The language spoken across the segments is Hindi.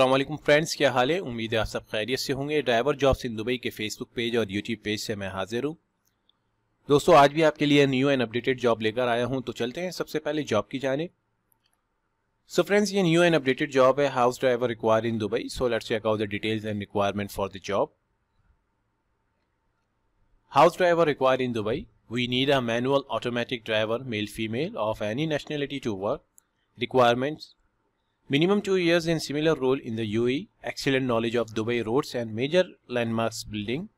असलम फ्रेंड्स क्या हाल है उम्मीद है आप सब खैरियत से होंगे ड्राइवर जॉब्स इन दुबई के फेसबुक पेज और यूट्यूब पेज से मैं हाजिर हूँ दोस्तों आज भी आपके लिए न्यू एंड अपडेटेड जॉब लेकर आया हूँ तो चलते हैं सबसे पहले जॉब की जाने सो so फ्रेंड्स ये न्यू एंड अपडेटेड जॉब है house driver require in Dubai so let's check out the details and requirement for the job house driver require in Dubai we need a manual automatic driver male female of any nationality to work requirements Minimum two years in similar role in the UAE, excellent knowledge of Dubai roads and major landmarks building,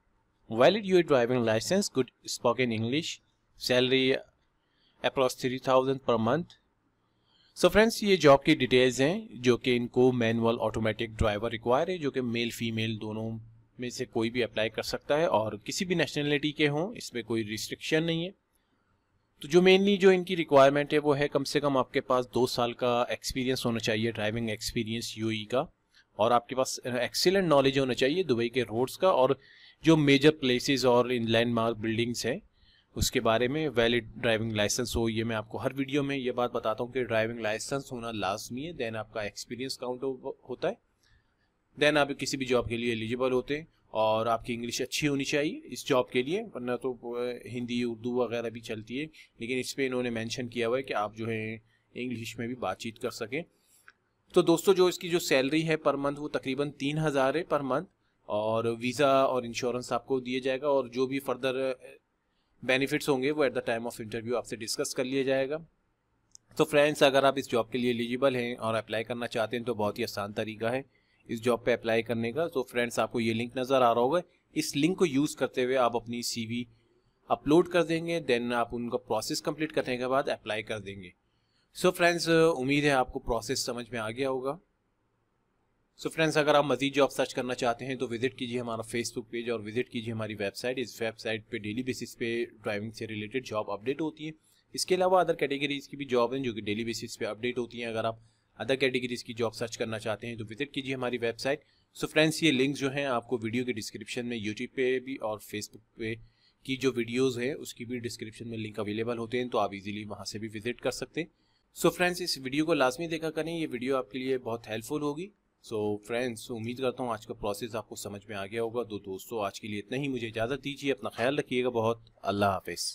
valid UAE driving license, good spoken English, salary approx 3000 per month. So friends, friends ये जॉब की डिटेल्स हैं जो कि इनको मैनुअल ऑटोमेटिक ड्राइवर रिक्वायर है जो कि मेल फीमेल दोनों में से कोई भी अप्लाई कर सकता है और किसी भी नेशनलिटी के हों इसमें कोई रिस्ट्रिक्शन नहीं है तो जो मेनली जो इनकी रिक्वायरमेंट है वो है कम से कम आपके पास दो साल का एक्सपीरियंस होना चाहिए ड्राइविंग एक्सपीरियंस यूई का और आपके पास एक्सीलेंट नॉलेज होना चाहिए दुबई के रोड्स का और जो मेजर प्लेसेस और इन लैंडमार्क बिल्डिंग्स हैं उसके बारे में वैलिड ड्राइविंग लाइसेंस हो ये मैं आपको हर वीडियो में ये बात बताता हूँ कि ड्राइविंग लाइसेंस होना लाजमी है देन आपका एक्सपीरियंस काउंट होता है देन आप किसी भी जॉब के लिए एलिजिबल होते हैं और आपकी इंग्लिश अच्छी होनी चाहिए इस जॉब के लिए वरना तो हिंदी उर्दू वगैरह भी चलती है लेकिन इस पर इन्होंने मैंशन किया हुआ है कि आप जो है इंग्लिश में भी बातचीत कर सकें तो दोस्तों जो इसकी जो सैलरी है पर मंथ वो तकरीबन तीन हज़ार है पर मंथ और वीज़ा और इंश्योरेंस आपको दिया जाएगा और जो भी फर्दर बेनिफिट्स uh, होंगे वो at the time of interview आपसे डिस्कस कर लिया जाएगा तो फ्रेंड्स अगर आप इस जॉब के लिए एलिजिबल हैं और अप्लाई करना चाहते हैं तो बहुत ही आसान तरीका है इस जॉब पे अप्लाई करने का तो फ्रेंड्स आपको ये लिंक नज़र आ रहा होगा इस लिंक को यूज़ करते हुए आप अपनी सी अपलोड कर देंगे देन आप उनका प्रोसेस कम्प्लीट करने के बाद अप्लाई कर देंगे सो so फ्रेंड्स उम्मीद है आपको प्रोसेस समझ में आ गया होगा सो so फ्रेंड्स अगर आप मजीद जॉब सर्च करना चाहते हैं तो विजिट कीजिए हमारा फेसबुक पेज और विजिट कीजिए हमारी वेबसाइट इस वेबसाइट पे डेली बेसिस पे ड्राइविंग से रिलेटेड जॉब अपडेट होती है इसके अलावा अदर कैटेगरीज की भी जॉब हैं जो कि डेली बेसिस पे अपडेट होती हैं अगर आप अदर कैटेगरीज की जॉब सर्च करना चाहते हैं तो विजिट कीजिए हमारी वेबसाइट सो फ्रेंड्स ये लिंक्स जो हैं आपको वीडियो के डिस्क्रिप्शन में यूट्यूब पे भी और फेसबुक पे की जो वीडियोज़ हैं उसकी भी डिस्क्रिप्शन में लिंक अवेलेबल होते हैं तो आप इजीली वहाँ से भी विजिट कर सकते हैं सो फ्रेंड्स इस वीडियो को लाजमी देखा करें ये वीडियो आपके लिए बहुत हेल्पफुल होगी सो फ्रेंड्स उम्मीद करता हूँ आज का प्रोसेस आपको समझ में आ गया होगा तो दोस्तों आज के लिए इतना ही मुझे इजाज़त दीजिए अपना ख्याल रखिएगा बहुत अल्लाह हाफिज़